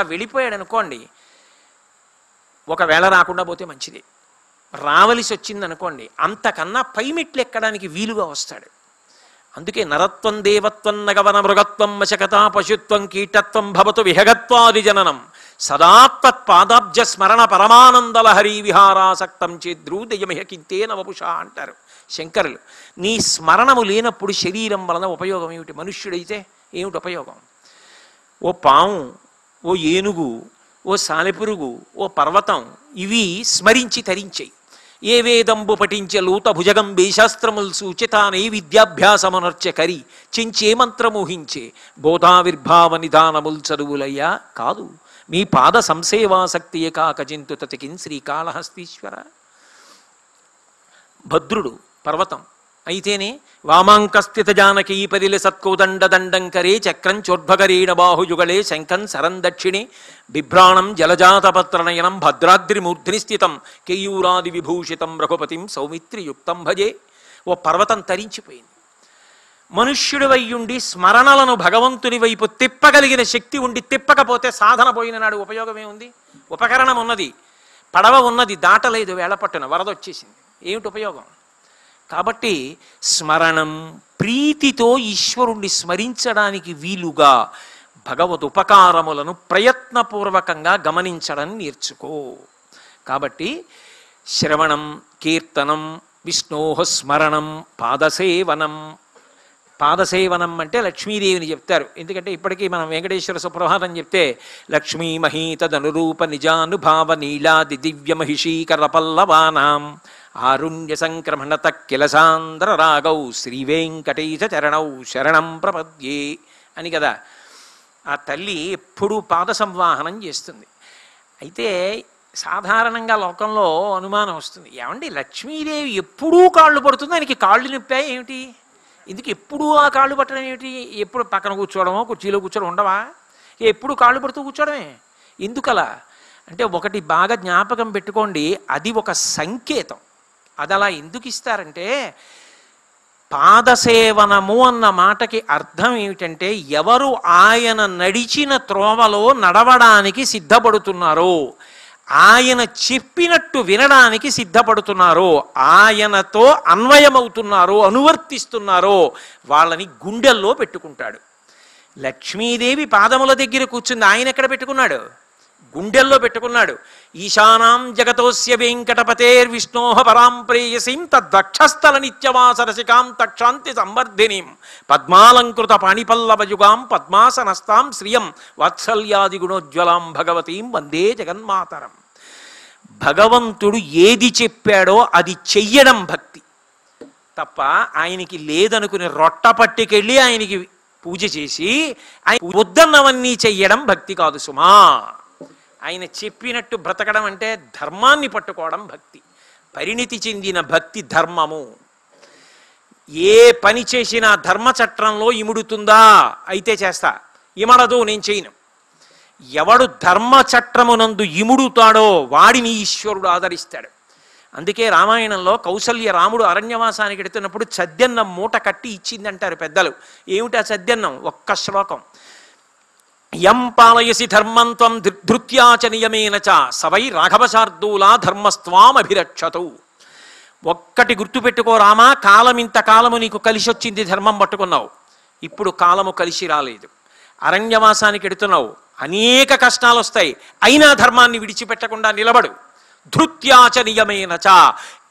అలా వెళ్ళిపోయాడు అనుకోండి ఒకవేళ రాకుండా పోతే మంచిది రావలసి వచ్చింది అనుకోండి అంతకన్నా పైమెట్లు ఎక్కడానికి వీలుగా వస్తాడు అందుకే నరత్వం దేవత్వం నగవన మృగత్వం మశకత పశుత్వం కీటత్వం భవతు విహగత్వాది జననం సదాత్వత్పాదాబ్జ స్మరణ పరమానందల హరి విహారాసక్తం చేద్రూదయమిహకింతేన నవపుష అంటారు శంకరులు నీ స్మరణము లేనప్పుడు శరీరం వలన ఉపయోగం ఏమిటి మనుష్యుడైతే ఏమిటి ఉపయోగం ఓ పాము ఓ ఏనుగు ఓ సాలెపురుగు ఓ పర్వతం ఇవి స్మరించి తరించాయి ఏ వేదంబు పఠించ లూత భుజగం వేశాస్త్రములు సూచితానే విద్యాభ్యాసమనర్చ కరి చెంచే మంత్రమోహించే బోధావిర్భావ నిదానముల్ చదువులయ్యా కాదు మీ పాద సంసేవాసక్తి కాక చింతు తతికిన్ శ్రీకాళహస్తీశ్వర భద్రుడు పర్వతం అయితేనే వామాంకస్థిత జానకీ పదిలి సత్కోదండ దండంకరే చక్రం చోర్భగరీణ బాహుయుగళే శంఖం శరం దక్షిణి బిభ్రాణం జలజాతపత్రనయనం భద్రాద్రిమూర్ధిని స్థితం కేయూరాది విభూషితం రఘుపతిం సౌమిత్రియుక్తం భజే ఓ పర్వతం తరించిపోయింది వైయుండి స్మరణలను భగవంతుని వైపు తిప్పగలిగిన శక్తి ఉండి తిప్పకపోతే సాధన పోయిన నాడు ఉపయోగమే ఉంది ఉపకరణం ఉన్నది పడవ ఉన్నది దాటలేదు వేళపట్టున వరదొచ్చేసింది ఏమిటి ఉపయోగం కాబట్టి స్మరణం ప్రీతితో ఈశ్వరుణ్ణి స్మరించడానికి వీలుగా భగవద్ ఉపకారములను ప్రయత్నపూర్వకంగా గమనించడం నేర్చుకో కాబట్టి శ్రవణం కీర్తనం విష్ణోహ స్మరణం పాదసేవనం పాదసేవనం అంటే లక్ష్మీదేవిని చెప్తారు ఎందుకంటే ఇప్పటికీ మనం వెంకటేశ్వర సుప్రభాతం చెప్తే లక్ష్మీ మహీతదనురూప నిజానుభావ నీలాది దివ్య మహిషీకర పల్లవానాం ఆరుణ్య సంక్రమణ తక్కిలసాంధ్ర రాగౌ శ్రీవేంకటేశ చరణౌ శరణం ప్రపద్యే అని కదా ఆ తల్లి ఎప్పుడూ పాద సంవాహనం చేస్తుంది అయితే సాధారణంగా లోకంలో అనుమానం వస్తుంది ఏమండి లక్ష్మీదేవి ఎప్పుడూ కాళ్ళు పడుతుంది ఆయనకి కాళ్ళు నొప్పాయి ఏమిటి ఇందుకు ఎప్పుడు ఆ కాళ్ళు పట్టడం ఏమిటి ఎప్పుడు పక్కన కూర్చోవడమో కుర్చీలో కూర్చోడం ఉండవా ఎప్పుడు కాళ్ళు పడుతూ కూర్చోవడమే ఎందుకలా అంటే ఒకటి బాగా జ్ఞాపకం పెట్టుకోండి అది ఒక సంకేతం అది అలా ఎందుకు ఇస్తారంటే పాదసేవనము అన్న మాటకి అర్థం ఏమిటంటే ఎవరు ఆయన నడిచిన త్రోవలో నడవడానికి సిద్ధపడుతున్నారో ఆయన చెప్పినట్టు వినడానికి సిద్ధపడుతున్నారో ఆయనతో అన్వయమవుతున్నారో అనువర్తిస్తున్నారో వాళ్ళని గుండెల్లో పెట్టుకుంటాడు లక్ష్మీదేవి పాదముల దగ్గర కూర్చుంది ఆయన ఎక్కడ పెట్టుకున్నాడు గుండెల్లో పెట్టుకున్నాడు ఈశానాం జగతోస్య వెంకటపతేర్ విష్ణోహ పరాం తద్దక్షస్థల నిత్యమాస నిత్యవాసరసికాం తక్షాంతి సంవర్ధినీం పద్మాలంకృత పాణిపల్లవయుగాం పద్మాసనస్తాం శ్రియం వాత్సల్యాది గుణోజ్వలాం భగవతీం వందే జగన్మాతరం భగవంతుడు ఏది చెప్పాడో అది చెయ్యడం భక్తి తప్ప ఆయనకి లేదనుకుని రొట్ట పట్టుకెళ్ళి ఆయనకి పూజ చేసి ఆయన వద్దన్నవన్నీ చెయ్యడం భక్తి కాదు సుమా ఆయన చెప్పినట్టు బ్రతకడం అంటే ధర్మాన్ని పట్టుకోవడం భక్తి పరిణితి చెందిన భక్తి ధర్మము ఏ పని చేసినా ధర్మ చట్టంలో ఇముడుతుందా అయితే చేస్తా ఇమడదు నేను చేయను ఎవడు ధర్మ చట్రమునందు ఇముడుతాడో వాడిని ఈశ్వరుడు ఆదరిస్తాడు అందుకే రామాయణంలో కౌశల్య రాముడు అరణ్యవాసానికి ఎడుతున్నప్పుడు చద్యన్నం మూట కట్టి ఇచ్చిందంటారు పెద్దలు ఏమిటా చద్యన్నం ఒక్క శ్లోకం యం పాలయసి ధర్మం ధృత్యాచనీయమైన చ సవై రాఘవశార్దూలా ధర్మస్వామభిరక్షతు ఒక్కటి గుర్తుపెట్టుకో రామా కాలం కాలము నీకు కలిసి వచ్చింది ధర్మం పట్టుకున్నావు ఇప్పుడు కాలము కలిసి రాలేదు అరణ్యవాసానికి ఎడుతున్నావు అనేక కష్టాలు వస్తాయి అయినా ధర్మాన్ని విడిచిపెట్టకుండా నిలబడు చ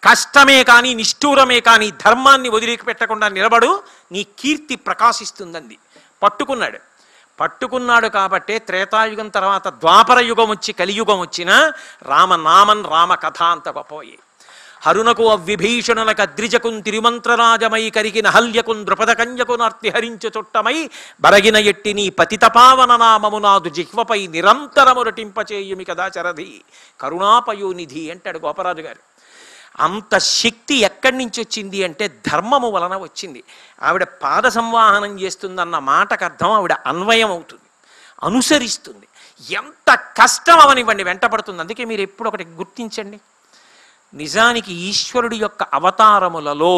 కష్టమే కానీ నిష్ఠూరమే కానీ ధర్మాన్ని వదిలిపెట్టకుండా నిలబడు నీ కీర్తి ప్రకాశిస్తుందండి పట్టుకున్నాడు పట్టుకున్నాడు కాబట్టే త్రేతాయుగం తర్వాత ద్వాపర యుగం వచ్చి కలియుగం వచ్చినా రామనామన్ రామకథ అంత గొప్పవయ్యాయి హరునకు అవ్విభీషణుల కద్రిజకున్ తిరుమంత్రరాజమై కరిగిన హల్యకున్ ద్రుపదకన్యకున్ అర్తిహరించు చుట్టమై బరగిన ఎట్టి నీ పతితపావన నామము నాదు జిహ్వపై నిరంతరము రటింపచేయుమి కదా చరధి కరుణాపయోనిధి అంటాడు గోపరాజు గారు అంత శక్తి ఎక్కడి నుంచి వచ్చింది అంటే ధర్మము వలన వచ్చింది ఆవిడ పాద సంవాహనం చేస్తుందన్న మాటకు అర్థం ఆవిడ అన్వయం అవుతుంది అనుసరిస్తుంది ఎంత కష్టం అవనివ్వండి వెంటపడుతుంది అందుకే మీరు ఎప్పుడు ఒకటి గుర్తించండి నిజానికి ఈశ్వరుడి యొక్క అవతారములలో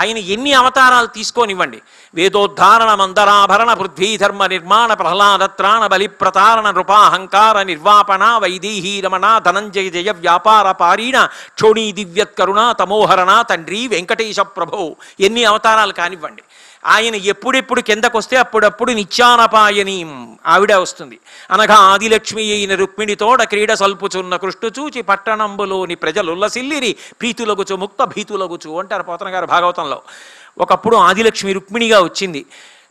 ఆయన ఎన్ని అవతారాలు తీసుకోనివ్వండి వేదోద్ధారణ మందరాభరణ పృథ్వీధర్మ నిర్మాణ ప్రహ్లాదత్రాణ బలిప్రతారణ నృపాహంకార నిర్వాపణ వైదేహీ రమణ ధనంజయ జయ వ్యాపార పారీణ క్షోణీ దివ్యత్కరుణ తమోహరణ తండ్రి వెంకటేశ ప్రభో ఎన్ని అవతారాలు కానివ్వండి ఆయన ఎప్పుడెప్పుడు కిందకొస్తే అప్పుడప్పుడు నిత్యానపాయని ఆవిడ వస్తుంది అనగా ఆదిలక్ష్మి అయిన రుక్మిణితోడ క్రీడ సల్పుచున్న కృష్ణు చూచి పట్టణంబులోని ప్రజలు ఉల్లసిల్లిరి ప్రీతులగుచు ముక్త భీతులగుచు అంటారు పోతన గారు భాగవతంలో ఒకప్పుడు ఆదిలక్ష్మి రుక్మిణిగా వచ్చింది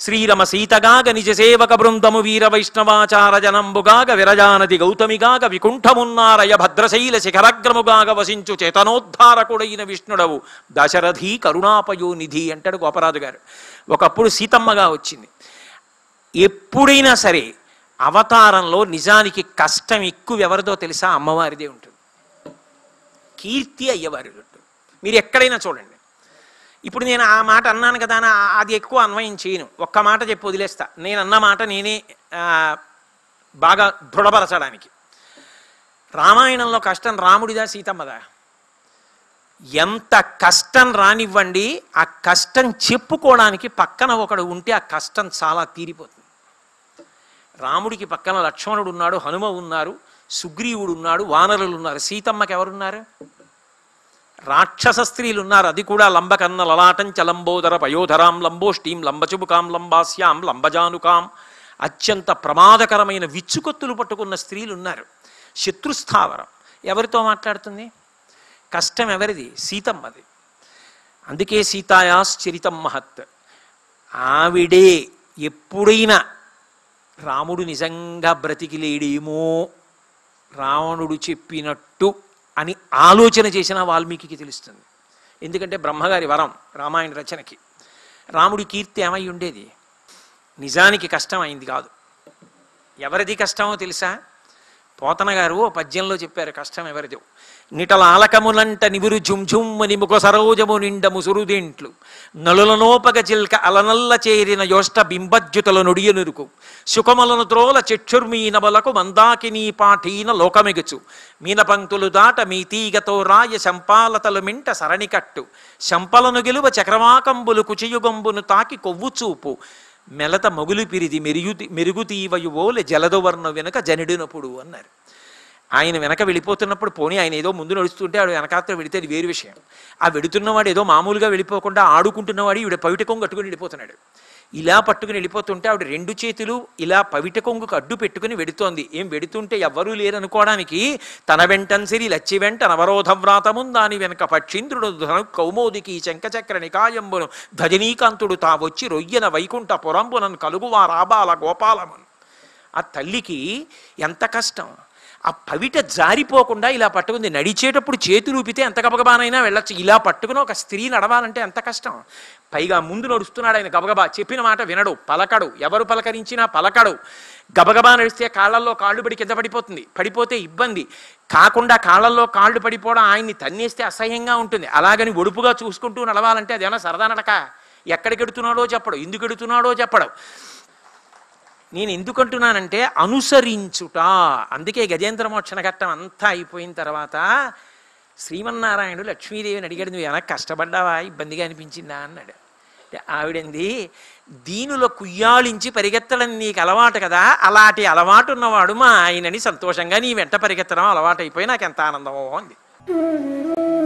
శ్రీరమ సీతగాగ నిజ సేవక బృందము వీర వైష్ణవాచార జనంబుగాగ విరజానది గౌతమిగాగ వికుంఠమున్నారయ భద్రశైల శిఖరగ్రముగాగ వసించు చేతనోద్ధారకుడైన విష్ణుడవు దశరథి కరుణాపయో నిధి అంటాడు గోపరాజు గారు ఒకప్పుడు సీతమ్మగా వచ్చింది ఎప్పుడైనా సరే అవతారంలో నిజానికి కష్టం ఎక్కువ ఎవరిదో తెలుసా అమ్మవారిదే ఉంటుంది కీర్తి అయ్యేవారి మీరు ఎక్కడైనా చూడండి ఇప్పుడు నేను ఆ మాట అన్నాను కదా అది ఎక్కువ అన్వయం చేయను ఒక్క మాట చెప్పి వదిలేస్తా నేను అన్న మాట నేనే బాగా దృఢపరచడానికి రామాయణంలో కష్టం రాముడిదా సీతమ్మదా ఎంత కష్టం రానివ్వండి ఆ కష్టం చెప్పుకోవడానికి పక్కన ఒకడు ఉంటే ఆ కష్టం చాలా తీరిపోతుంది రాముడికి పక్కన లక్ష్మణుడు ఉన్నాడు హనుమ ఉన్నారు సుగ్రీవుడు ఉన్నాడు వానరులు ఉన్నారు సీతమ్మకి ఎవరున్నారు రాక్షస స్త్రీలు ఉన్నారు అది కూడా లంబకన్న లలాటం చలంబోధర పయోధరాం లంబోష్టీం లంబచుబుకాం లంబాస్యాం లంబజానుకాం అత్యంత ప్రమాదకరమైన విచ్చుకొత్తులు పట్టుకున్న స్త్రీలు ఉన్నారు శత్రుస్థావరం ఎవరితో మాట్లాడుతుంది కష్టం ఎవరిది సీతమ్మది అందుకే సీతాయాశ్చరితం మహత్ ఆవిడే ఎప్పుడైనా రాముడు నిజంగా బ్రతికిలేడేమో రావణుడు చెప్పినట్టు అని ఆలోచన చేసిన వాల్మీకి తెలుస్తుంది ఎందుకంటే బ్రహ్మగారి వరం రామాయణ రచనకి రాముడి కీర్తి ఏమై ఉండేది నిజానికి కష్టం అయింది కాదు ఎవరిది కష్టమో తెలుసా పోతన గారు ఓ పద్యంలో చెప్పారు కష్టం ఎవరిదో నిటల ఆలకములంట నివురు జుంఝుమ్మని ముఖ సరోజము నిండము ముసురుదింట్లు నలులనోపగ చిల్క అలనల్ల చేరిన యోష్ట బింబజ్యుతల నుడియనురుకు సుఖములను త్రోల చెక్షుర్మీనములకు మందాకినీ పాఠీన లోకమెగుచు మీన పంక్తులు దాట మీ తీగతో రాయ శంపాలతలు మింట సరణికట్టు శంపలను గెలువ చక్రవాకంబులు కుచియుగంబును తాకి కొవ్వు చూపు మెలత మగులు పిరిది మెరుగు మెరుగు తీవయువోలె జలదవర్ణం వెనక జనుడినప్పుడు అన్నారు ఆయన వెనక వెళ్ళిపోతున్నప్పుడు పోనీ ఆయన ఏదో ముందు నడుస్తుంటే ఆడు వెనకాత్ర వెడితే అది వేరు విషయం ఆ వెడుతున్నవాడు ఏదో మామూలుగా వెళ్ళిపోకుండా ఆడుకుంటున్నవాడు ఈవిడ పవిటకం కట్టుకుని వెళ్ళిపోతున్నాడు ఇలా పట్టుకుని వెళ్ళిపోతుంటే ఆవిడ రెండు చేతులు ఇలా పవిట కొంగుకు అడ్డు పెట్టుకుని వెడుతోంది ఏం వెడుతుంటే ఎవ్వరూ లేరనుకోవడానికి తన వెంటన్సిరి లచ్చి వెంట నవరోధ వ్రాతమున్ దాని వెనక పక్షింద్రుడు ధను కౌమోదికి శంఖచక్ర నికాయంబును ధజనీకాంతుడు తావొచ్చి రొయ్యన వైకుంఠ పురంబునను కలుగువా రాబాల గోపాలమున్ ఆ తల్లికి ఎంత కష్టం ఆ పవిట జారిపోకుండా ఇలా పట్టుకుంది నడిచేటప్పుడు చేతులు ఊపితే ఎంత గబగబానైనా వెళ్ళచ్చు ఇలా పట్టుకుని ఒక స్త్రీ నడవాలంటే ఎంత కష్టం పైగా ముందు నడుస్తున్నాడు ఆయన గబగబా చెప్పిన మాట వినడు పలకడు ఎవరు పలకరించినా పలకడు గబగబా నడిస్తే కాళ్ళల్లో కాళ్ళు పడి కింద పడిపోతుంది పడిపోతే ఇబ్బంది కాకుండా కాళ్ళల్లో కాళ్ళు పడిపోవడం ఆయన్ని తన్నేస్తే అసహ్యంగా ఉంటుంది అలాగని ఒడుపుగా చూసుకుంటూ నడవాలంటే అదేమన్నా సరదా నడక ఎక్కడికి ఎడుతున్నాడో చెప్పడు ఎందుకు ఎడుతున్నాడో చెప్పడు నేను ఎందుకంటున్నానంటే అనుసరించుట అందుకే గజేంద్ర మోక్షణ ఘట్టం అంతా అయిపోయిన తర్వాత శ్రీమన్నారాయణుడు లక్ష్మీదేవిని అడిగాడు నువ్వు ఎలా కష్టపడ్డావా ఇబ్బందిగా అనిపించిందా అన్నాడు ఆవిడంది దీనిలో కుయ్యాళించి పరిగెత్తడం నీకు అలవాటు కదా అలాంటి అలవాటు ఉన్నవాడు మా ఆయనని సంతోషంగా నీ వెంట పరిగెత్తడం అలవాటు అయిపోయి నాకు ఎంత ఆనందమో అంది